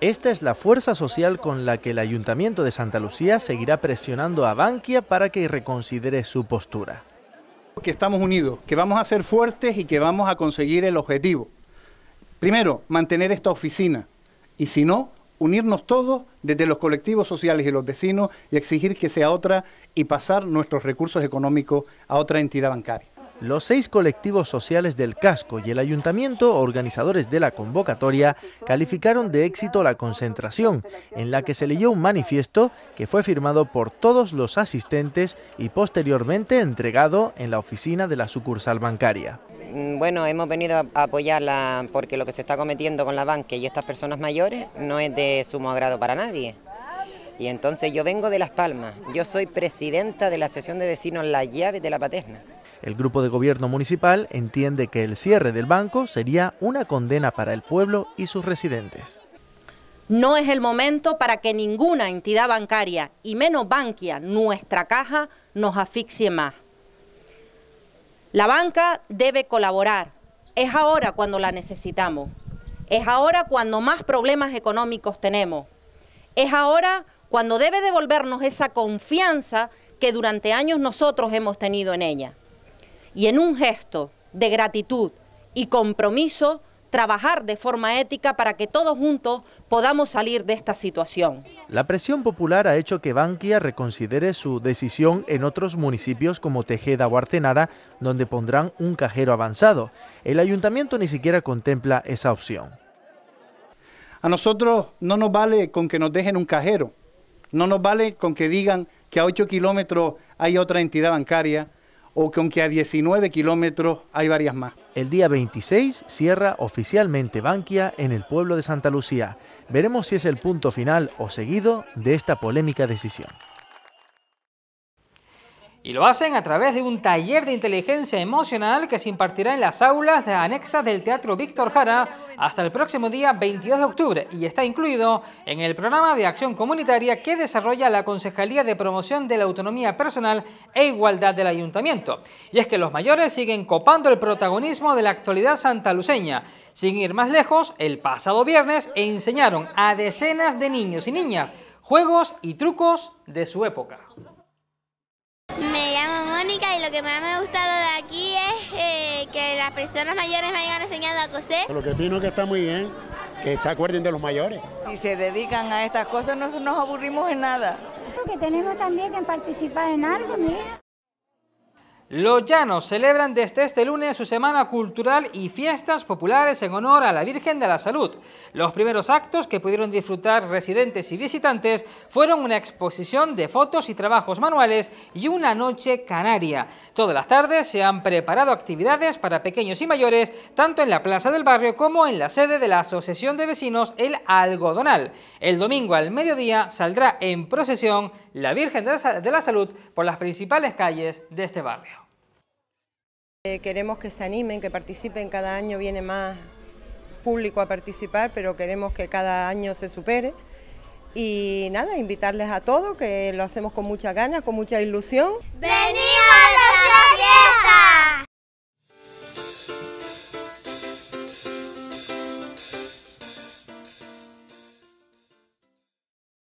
Esta es la fuerza social con la que el Ayuntamiento de Santa Lucía seguirá presionando a Bankia para que reconsidere su postura. Que estamos unidos, que vamos a ser fuertes y que vamos a conseguir el objetivo. Primero, mantener esta oficina y si no, unirnos todos desde los colectivos sociales y los vecinos y exigir que sea otra y pasar nuestros recursos económicos a otra entidad bancaria. Los seis colectivos sociales del casco y el ayuntamiento, organizadores de la convocatoria, calificaron de éxito la concentración, en la que se leyó un manifiesto que fue firmado por todos los asistentes y posteriormente entregado en la oficina de la sucursal bancaria. Mm, bueno, hemos venido a apoyarla porque lo que se está cometiendo con la banca y estas personas mayores no es de sumo agrado para nadie. Y entonces yo vengo de Las Palmas, yo soy presidenta de la Asociación de Vecinos La Llave de la Paterna. El grupo de gobierno municipal entiende que el cierre del banco sería una condena para el pueblo y sus residentes. No es el momento para que ninguna entidad bancaria, y menos Bankia, nuestra caja, nos asfixie más. La banca debe colaborar. Es ahora cuando la necesitamos. Es ahora cuando más problemas económicos tenemos. Es ahora cuando debe devolvernos esa confianza que durante años nosotros hemos tenido en ella y en un gesto de gratitud y compromiso, trabajar de forma ética para que todos juntos podamos salir de esta situación. La presión popular ha hecho que Bankia reconsidere su decisión en otros municipios como Tejeda o Artenara, donde pondrán un cajero avanzado. El ayuntamiento ni siquiera contempla esa opción. A nosotros no nos vale con que nos dejen un cajero, no nos vale con que digan que a 8 kilómetros hay otra entidad bancaria, o que aunque a 19 kilómetros hay varias más. El día 26 cierra oficialmente Bankia en el pueblo de Santa Lucía. Veremos si es el punto final o seguido de esta polémica decisión. Y lo hacen a través de un taller de inteligencia emocional que se impartirá en las aulas de anexas del Teatro Víctor Jara hasta el próximo día 22 de octubre y está incluido en el programa de acción comunitaria que desarrolla la Concejalía de Promoción de la Autonomía Personal e Igualdad del Ayuntamiento. Y es que los mayores siguen copando el protagonismo de la actualidad santaluceña. Sin ir más lejos, el pasado viernes enseñaron a decenas de niños y niñas juegos y trucos de su época. Me llamo Mónica y lo que más me ha gustado de aquí es eh, que las personas mayores me hayan enseñado a coser. Lo que vino es que está muy bien, que se acuerden de los mayores. Si se dedican a estas cosas no nos aburrimos en nada. Porque tenemos también que participar en algo, mira. Los llanos celebran desde este lunes su semana cultural y fiestas populares en honor a la Virgen de la Salud. Los primeros actos que pudieron disfrutar residentes y visitantes fueron una exposición de fotos y trabajos manuales y una noche canaria. Todas las tardes se han preparado actividades para pequeños y mayores, tanto en la plaza del barrio como en la sede de la Asociación de Vecinos El Algodonal. El domingo al mediodía saldrá en procesión la Virgen de la Salud por las principales calles de este barrio. Eh, queremos que se animen, que participen, cada año viene más público a participar, pero queremos que cada año se supere. Y nada, invitarles a todos, que lo hacemos con muchas ganas, con mucha ilusión. ¡Venimos a la